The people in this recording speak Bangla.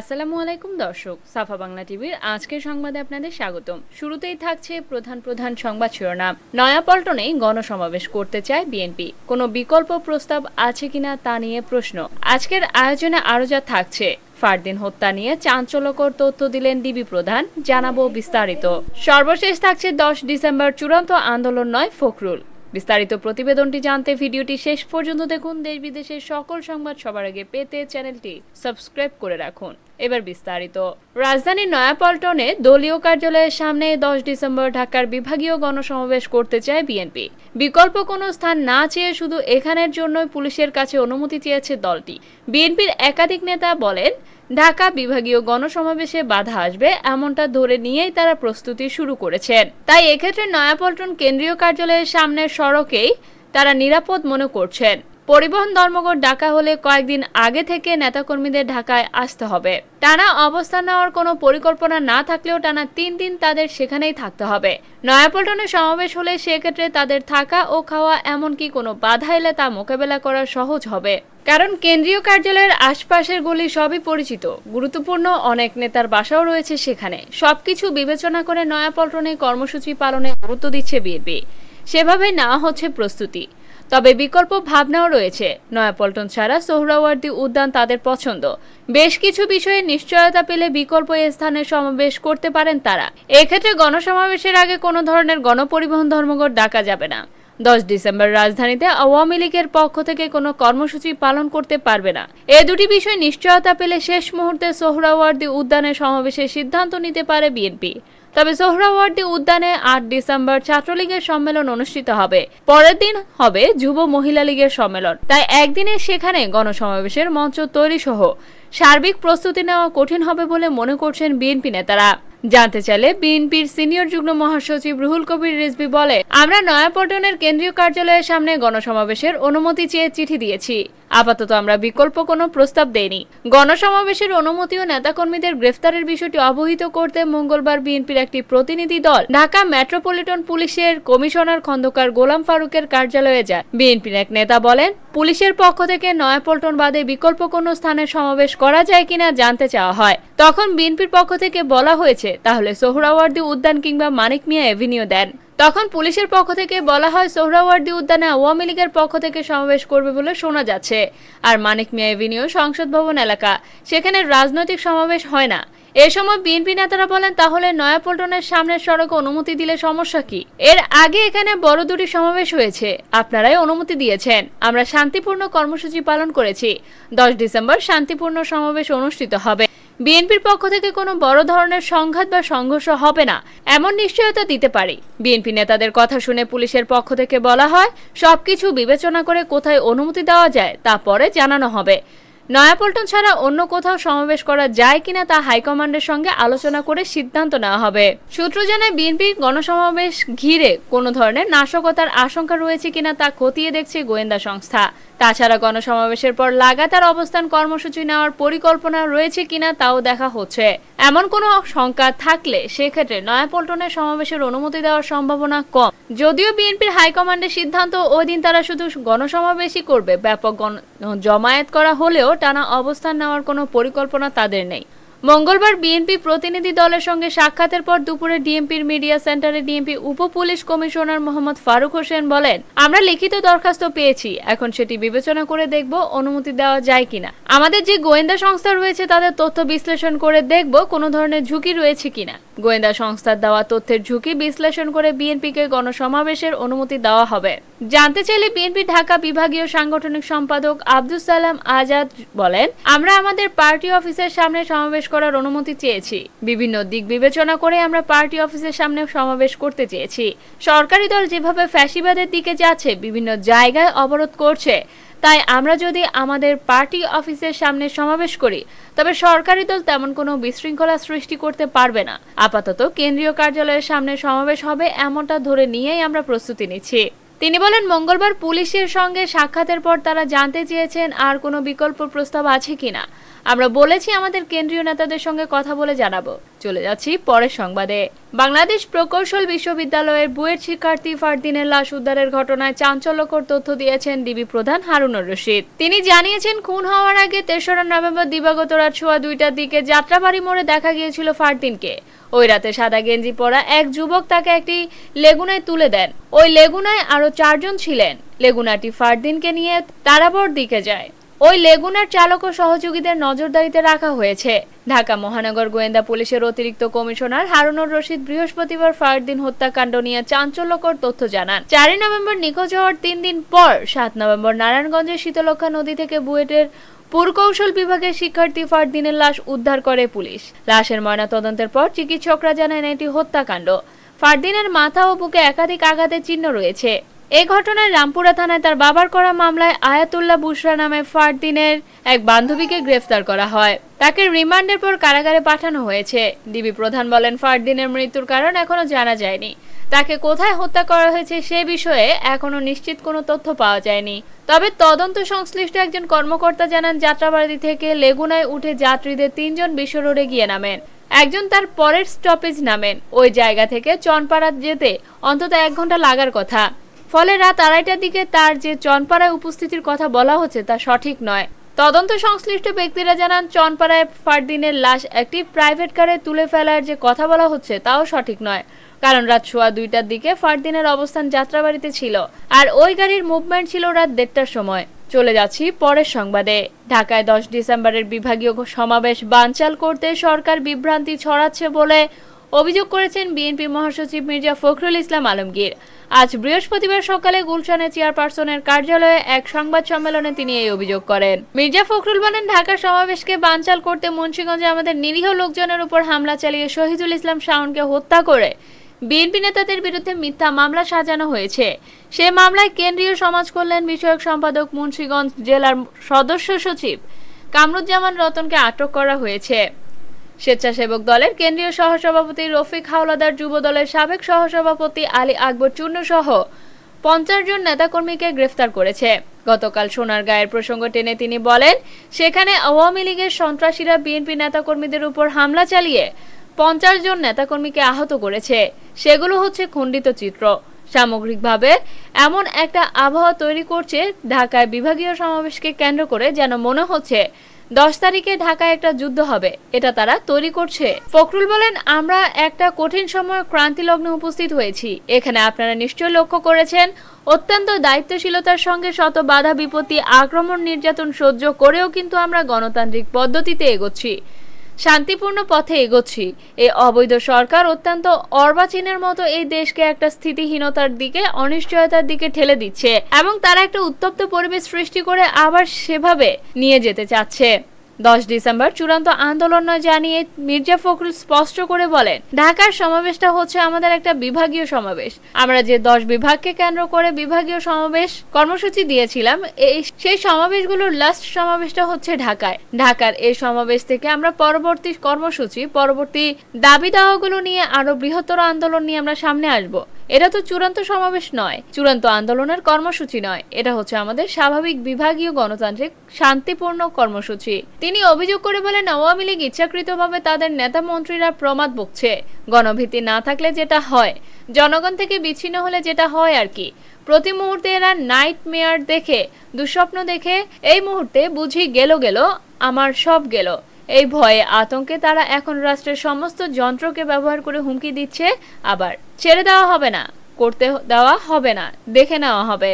আসসালামু আলাইকুম দর্শক সাফা বাংলা টিভির আজকের সংবাদে আপনাদের স্বাগতম শুরুতেই থাকছে প্রধান প্রধান সংবাদ শিরোনাম নয়াপল্টনে গণসমাবেশ করতে চায় বিএনপি কোনো বিকল্প প্রস্তাব আছে কিনা তা নিয়ে প্রশ্ন আজকের আয়োজনে আরও যা থাকছে ফারদিন হত্যা নিয়ে চাঞ্চল্যকর তথ্য দিলেন ডিবি প্রধান জানাবো বিস্তারিত সর্বশেষ থাকছে দশ ডিসেম্বর চূড়ান্ত আন্দোলন নয় ফখরুল বিস্তারিত প্রতিবেদনটি জানতে ভিডিওটি শেষ পর্যন্ত দেখুন দেশ বিদেশের সকল সংবাদ সবার আগে পেতে চ্যানেলটি সাবস্ক্রাইব করে রাখুন এবার বিস্তারিত রাজধানীর নয়াপল্টনে দলীয় কার্যালয়ের সামনে দশ ডিসেম্বর ঢাকার বিভাগীয় গণসমাবেশ করতে চায় বিএনপি বিকল্প কোনো স্থান না চেয়ে শুধু এখানের জন্য পুলিশের কাছে অনুমতি চেয়েছে দলটি বিএনপির একাধিক নেতা বলেন ঢাকা বিভাগীয় গণসমাবেশে বাধা আসবে এমনটা ধরে নিয়েই তারা প্রস্তুতি শুরু করেছেন তাই এক্ষেত্রে নয়াপল্টন কেন্দ্রীয় কার্যালয়ের সামনের সড়কেই তারা নিরাপদ মনে করছেন পরিবহন ধর্মঘট ডাকা হলে কয়েকদিন আগে থেকে নেতাকর্মীদের ঢাকায় আসতে হবে টানা অবস্থান নেওয়ার কোনো পরিকল্পনা না থাকলেও টানা তিন দিন তাদের সেখানেই থাকতে হবে নয়াপল্টনে সমাবেশ হলে সেক্ষেত্রে তাদের থাকা ও খাওয়া এমনকি কোনো বাধা এলে তা মোকাবেলা করা সহজ হবে কারণ কেন্দ্রীয় কার্যালয়ের আশপাশের গলি সবই পরিচিত গুরুত্বপূর্ণ অনেক নেতার বাসাও রয়েছে সেখানে সবকিছু বিবেচনা করে নয়াপল্টনে কর্মসূচি পালনে গুরুত্ব দিচ্ছে বিএনপি সেভাবে না হচ্ছে প্রস্তুতি তবে বিকল্প ভাবনাও রয়েছে নয়াপল্টন ছাড়া সোহরাওয়ার্দী উদ্যান তাদের পছন্দ বেশ কিছু বিষয়ে নিশ্চয়তা পেলে বিকল্প স্থানে সমাবেশ করতে পারেন তারা এক্ষেত্রে গণসমাবেশের আগে কোনো ধরনের গণপরিবহন ধর্মঘট ডাকা যাবে না দশ ডিসেম্বর রাজধানীতে আওয়ামী লীগের পক্ষ থেকে কোনো কর্মসূচি পালন করতে পারবে না এ দুটি বিষয় নিশ্চয়তা পেলে শেষ মুহূর্তে সোহরাওয়ার্দী উদ্যানে সমাবেশের সিদ্ধান্ত নিতে পারে বিএনপি তবে সোহরাওয়ার্দী উদ্যানে আট ডিসেম্বর ছাত্রলীগের সম্মেলন অনুষ্ঠিত হবে পরের দিন হবে যুব মহিলা লীগের সম্মেলন তাই একদিনে সেখানে গণসমাবেশের মঞ্চ তৈরি সহ সার্বিক প্রস্তুতি নেওয়া কঠিন হবে বলে মনে করছেন বিএনপি নেতারা জানতে চাইলে বিএনপির সিনিয়র যুগ্ম মহাসচিব রুহুল কবির রিজবি বলে আমরা নয়াপল্টনের কেন্দ্রীয় কার্যালয়ের সামনে গণসমাবেশের অনুমতি চেয়ে চিঠি দিয়েছি আপাতত আমরা বিকল্প কোনো প্রস্তাব দেইনি গণসমাবেশের অনুমতি ও নেতাকর্মীদের গ্রেফতারের বিষয়টি অবহিত করতে মঙ্গলবার বিএনপির একটি প্রতিনিধি দল ঢাকা মেট্রোপলিটন পুলিশের কমিশনার খন্দকার গোলাম ফারুকের কার্যালয়ে যায় বিএনপির এক নেতা বলেন পুলিশের পক্ষ থেকে নয়াপল্টন বাদে বিকল্প কোনো স্থানে সমাবেশ করা যায় কিনা জানতে চাওয়া হয় তখন বিএনপির পক্ষ থেকে বলা হয়েছে তাহলে সোহরাওয়ার্দী উদ্যান কিংবা মানিক মিয়া এভিনিউ দেন তখন পুলিশের পক্ষ থেকে বলা হয় সোহরাওয়ার্দী উদ্যানে আওয়ামী লীগের পক্ষ থেকে সমাবেশ করবে বলে শোনা যাচ্ছে আর মানিক মিয়া এভিনিউ সংসদ ভবন এলাকা সেখানে রাজনৈতিক সমাবেশ হয় না এ সময় বিএনপি নেতারা বলেন তাহলে নয়াপল্টনের সামনের সড়কে অনুমতি দিলে সমস্যা কি এর আগে এখানে বড় দুটি সমাবেশ হয়েছে আপনারাই অনুমতি দিয়েছেন আমরা শান্তিপূর্ণ কর্মসূচি পালন করেছি দশ ডিসেম্বর শান্তিপূর্ণ সমাবেশ অনুষ্ঠিত হবে বিএনপির পক্ষ থেকে কোনো বড় ধরনের সংঘাত বা সংঘর্ষ হবে না এমন নিশ্চয়তা দিতে পারি বিএনপি নেতাদের কথা শুনে পুলিশের পক্ষ থেকে বলা হয় সবকিছু বিবেচনা করে কোথায় অনুমতি দেওয়া যায় তা পরে জানানো হবে নয়াপল্টন ছাড়া অন্য কোথাও সমাবেশ করা যায় কিনা তা হাইকমান্ডের সঙ্গে আলোচনা করে সিদ্ধান্ত নেওয়া হবে সূত্র জানায় বিএনপি গণসমাবেশ ঘিরে কোনো ধরনের নাশকতার আশঙ্কা রয়েছে কিনা তা খতিয়ে দেখছে গোয়েন্দা সংস্থা তাছাড়া গণসমাবেশের পর লাগাতার অবস্থান কর্মসূচি নেওয়ার পরিকল্পনা রয়েছে কিনা তাও দেখা হচ্ছে এমন কোনো শঙ্কা থাকলে সেক্ষেত্রে নয়াপল্টনের সমাবেশের অনুমতি দেওয়ার সম্ভাবনা কম যদিও বিএনপির হাইকমান্ডের সিদ্ধান্ত ওই দিন তারা শুধু গণসমাবেশই করবে ব্যাপক জমায়েত করা হলেও টানা অবস্থান নেওয়ার কোনো পরিকল্পনা তাদের নেই মঙ্গলবার বিএনপি প্রতিনিধি দলের সঙ্গে সাক্ষাতের পর দুপুরে ডিএমপির মিডিয়া সেন্টারে ডিএমপি উপ পুলিশ কমিশনার মোহাম্মদ ফারুক হোসেন বলেন আমরা লিখিত দরখাস্ত পেয়েছি এখন সেটি বিবেচনা করে দেখব অনুমতি দেওয়া যায় কিনা আমাদের যে গোয়েন্দা সংস্থা রয়েছে তাদের তথ্য বিশ্লেষণ করে দেখব কোনো ধরনের ঝুঁকি রয়েছে কিনা গোয়েন্দা সংস্থার দেওয়া তথ্যের ঝুঁকি বিশ্লেষণ করে বিএনপিকে গণসমাবেশের অনুমতি দেওয়া হবে জানতে চাইলে বিএনপি ঢাকা বিভাগীয় সাংগঠনিক সম্পাদক আব্দুল সালাম আজাদ বলেন আমরা আমাদের পার্টি অফিসের সামনে সমাবেশ করার অনুমতি চেয়েছি বিভিন্ন দিক বিবেচনা করে আমরা পার্টি অফিসের সামনে সমাবেশ করতে চেয়েছি সরকারি দল যেভাবে ফ্যাসিবাদের দিকে যাচ্ছে বিভিন্ন জায়গায় অবরোধ করছে তাই আমরা যদি আমাদের পার্টি অফিসের সামনে সমাবেশ করি তবে সরকারি দল তেমন কোনো বিশৃঙ্খলা সৃষ্টি করতে পারবে না আপাতত কেন্দ্রীয় কার্যালয়ের সামনে সমাবেশ হবে এমনটা ধরে নিয়েই আমরা প্রস্তুতি নিচ্ছি তিনি বলেন মঙ্গলবার পুলিশের সঙ্গে সাক্ষাতের পর তারা জানতে চেয়েছেন আর কোনো বিকল্প প্রস্তাব আছে কিনা আমরা বলেছি আমাদের কেন্দ্রীয় নেতাদের সঙ্গে কথা বলে জানাবো চলে যাচ্ছি পরের সংবাদে বাংলাদেশ প্রকৌশল বিশ্ববিদ্যালয়ের বুয়ের শিক্ষার্থী ফারদিনের লাশ উদ্ধারের ঘটনায় চাঞ্চল্যকর তথ্য দিয়েছেন ডিবি প্রধান হারুনুর রশিদ তিনি জানিয়েছেন খুন হওয়ার আগে তেসরা নভেম্বর দিবাগত রাত সোয়া দুইটার দিকে যাত্রাবাড়ি মোড়ে দেখা গিয়েছিল ফারদিনকে ওই রাতে সাদা গেঞ্জি পরা এক যুবক তাকে একটি লেগুনায় তুলে দেন ওই লেগুনায় আরও চারজন ছিলেন লেগুনাটি ফারদিনকে নিয়ে তারাবর দিকে যায় ওই লেগুনার চালক ও সহযোগীদের নজরদারিতে রাখা হয়েছে ঢাকা মহানগর গোয়েন্দা পুলিশের অতিরিক্ত কমিশনার হারুনুর রশিদ বৃহস্পতিবার ফারদিন হত্যাকাণ্ড নিয়ে চাঞ্চল্যকর তথ্য জানান চারই নভেম্বর নিখোঁজ হওয়ার তিন দিন পর সাত নভেম্বর নারায়ণগঞ্জের শীতলক্ষা নদী থেকে বুয়েটের পুরকৌশল বিভাগের শিক্ষার্থী ফারদিনের লাশ উদ্ধার করে পুলিশ লাশের ময়না তদন্তের পর চিকিৎসকরা জানায় এটি হত্যাকাণ্ড ফারদিনের মাথা ও বুকে একাধিক আঘাতের চিহ্ন রয়েছে এ ঘটনায় রামপুরা থানায় তার বাবার করা মামলায় আয়াতুল্লাহ বুসরা নামে ফারদিনের এক বান্ধবীকে গ্রেফতার করা হয় তাকে রিমান্ডের পর কারাগারে পাঠানো হয়েছে ডিবি প্রধান বলেন ফারদিনের মৃত্যুর কারণ এখনও জানা যায়নি তাকে কোথায় হত্যা করা হয়েছে সে বিষয়ে এখনও নিশ্চিত কোনো তথ্য পাওয়া যায়নি তবে তদন্ত সংশ্লিষ্ট একজন কর্মকর্তা জানান যাত্রাবাড়ি থেকে লেগুনায় উঠে যাত্রীদের তিনজন বিশ্ব রোডে গিয়ে নামেন একজন তার পরের স্টপেজ নামেন ওই জায়গা থেকে চনপাড়া যেতে অন্তত এক ঘন্টা লাগার কথা ফলে রাত আড়াইটার দিকে তার যে চনপাড়ায় উপস্থিতির কথা বলা হচ্ছে তা সঠিক নয় তদন্ত সংশ্লিষ্ট ব্যক্তিরা জানান চনপাড়ায় ফারদিনের লাশ একটি প্রাইভেট কারে তুলে ফেলার যে কথা বলা হচ্ছে তাও সঠিক নয় কারণ রাত সোয়া দুইটার দিকে ফারদিনের অবস্থান যাত্রাবাড়িতে ছিল আর ওই গাড়ির মুভমেন্ট ছিল রাত দেড়টার সময় চলে যাচ্ছি পরের সংবাদে ঢাকায় দশ ডিসেম্বরের বিভাগীয় সমাবেশ বানচাল করতে সরকার বিভ্রান্তি ছড়াচ্ছে বলে অভিযোগ করেছেন বিএনপি মহাসচিব মির্জা ফখরুল ইসলাম আলমগীর আজ বৃহস্পতিবার সকালে গুলশানে চেয়ারপারসনের কার্যালয়ে এক সংবাদ সম্মেলনে তিনি এই অভিযোগ করেন মির্জা ফখরুল বলেন ঢাকা সমাবেশকে বানচাল করতে মুন্সীগঞ্জে আমাদের নিরীহ লোকজনের উপর হামলা চালিয়ে শহীদুল ইসলাম শাওনকে হত্যা করে বিএনপি নেতাদের বিরুদ্ধে মিথ্যা মামলা সাজানো হয়েছে সে মামলায় কেন্দ্রীয় সমাজ কল্যাণ বিষয়ক সম্পাদক মুন্সীগঞ্জ জেলার সদস্য সচিব কামরুজ্জামান রতনকে আটক করা হয়েছে স্বেচ্ছাসেবক দলের কেন্দ্রীয় সহসভাপতি রফিক হাওলাদার যুব দলের সাবেক সহসভাপতি আলী আকবর চূর্ণ সহ পঞ্চাশ জন নেতাকর্মীকে গ্রেফতার করেছে গতকাল সোনারগাঁয়ের প্রসঙ্গ টেনে তিনি বলেন সেখানে আওয়ামী লীগের সন্ত্রাসীরা বিএনপি নেতাকর্মীদের উপর হামলা চালিয়ে পঞ্চাশ জন নেতাকর্মীকে আহত করেছে সেগুলো হচ্ছে খণ্ডিত চিত্র সামগ্রিকভাবে এমন একটা আবহাওয়া তৈরি করছে ঢাকায় বিভাগীয় সমাবেশকে কেন্দ্র করে যেন মনে হচ্ছে দশ তারিখে ঢাকায় একটা যুদ্ধ হবে এটা তারা তৈরি করছে ফখরুল বলেন আমরা একটা কঠিন সময় লগ্নে উপস্থিত হয়েছি এখানে আপনারা নিশ্চয় লক্ষ্য করেছেন অত্যন্ত দায়িত্বশীলতার সঙ্গে শত বাধা বিপত্তি আক্রমণ নির্যাতন সহ্য করেও কিন্তু আমরা গণতান্ত্রিক পদ্ধতিতে এগোচ্ছি শান্তিপূর্ণ পথে এগোচ্ছি এই অবৈধ সরকার অত্যন্ত অর্বাচীনের মতো এই দেশকে একটা স্থিতিহীনতার দিকে অনিশ্চয়তার দিকে ঠেলে দিচ্ছে এবং তারা একটা উত্তপ্ত পরিবেশ সৃষ্টি করে আবার সেভাবে নিয়ে যেতে চাচ্ছে দশ ডিসেম্বর চূড়ান্ত আন্দোলন জানিয়ে মির্জা ফখরুল স্পষ্ট করে বলেন ঢাকার সমাবেশটা হচ্ছে আমাদের একটা বিভাগীয় সমাবেশ আমরা যে দশ বিভাগকে কেন্দ্র করে বিভাগীয় সমাবেশ কর্মসূচি দিয়েছিলাম এই সেই সমাবেশগুলোর লাস্ট সমাবেশটা হচ্ছে ঢাকায় ঢাকার এই সমাবেশ থেকে আমরা পরবর্তী কর্মসূচি পরবর্তী দাবি দাওয়াগুলো নিয়ে আরো বৃহত্তর আন্দোলন নিয়ে আমরা সামনে আসবো এটা তো চূড়ান্ত সমাবেশ নয় চূড়ান্ত আন্দোলনের কর্মসূচি নয় এটা হচ্ছে আমাদের স্বাভাবিক বিভাগীয় গণতান্ত্রিক শান্তিপূর্ণ কর্মসূচি তিনি অভিযোগ করে বলেন আওয়ামী লীগ ইচ্ছাকৃতভাবে তাদের নেতা মন্ত্রীরা প্রমাদ বকছে গণভীতি না থাকলে যেটা হয় জনগণ থেকে বিচ্ছিন্ন হলে যেটা হয় আর কি প্রতি মুহূর্তে এরা নাইট মেয়ার দেখে দুঃস্বপ্ন দেখে এই মুহূর্তে বুঝি গেল গেল আমার সব গেল এই ভয়ে আতঙ্কে তারা এখন রাষ্ট্রের সমস্ত যন্ত্রকে ব্যবহার করে হুমকি দিচ্ছে আবার ছেড়ে দেওয়া হবে না করতে দেওয়া হবে না দেখে নেওয়া হবে